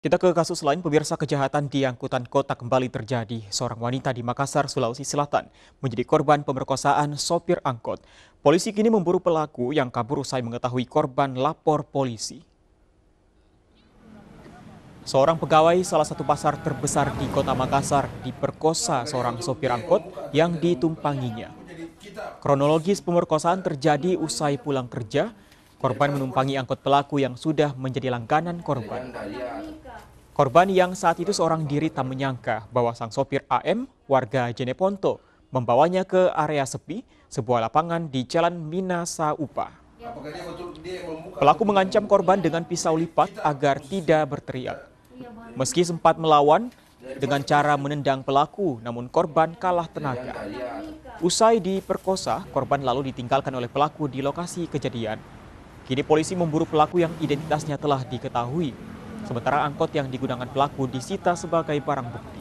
Kita ke kasus lain, pemirsa kejahatan di angkutan kota kembali terjadi. Seorang wanita di Makassar, Sulawesi Selatan menjadi korban pemerkosaan sopir angkot. Polisi kini memburu pelaku yang kabur usai mengetahui korban lapor polisi. Seorang pegawai salah satu pasar terbesar di kota Makassar diperkosa seorang sopir angkot yang ditumpanginya. Kronologis pemerkosaan terjadi usai pulang kerja Korban menumpangi angkot pelaku yang sudah menjadi langganan korban. Korban yang saat itu seorang diri tak menyangka bahwa sang sopir AM warga Jeneponto membawanya ke area sepi sebuah lapangan di Jalan Minasa Upa. Pelaku mengancam korban dengan pisau lipat agar tidak berteriak. Meski sempat melawan dengan cara menendang pelaku, namun korban kalah tenaga. Usai diperkosa, korban lalu ditinggalkan oleh pelaku di lokasi kejadian. Kini polisi memburu pelaku yang identitasnya telah diketahui. Sementara angkot yang digunakan pelaku disita sebagai barang bukti.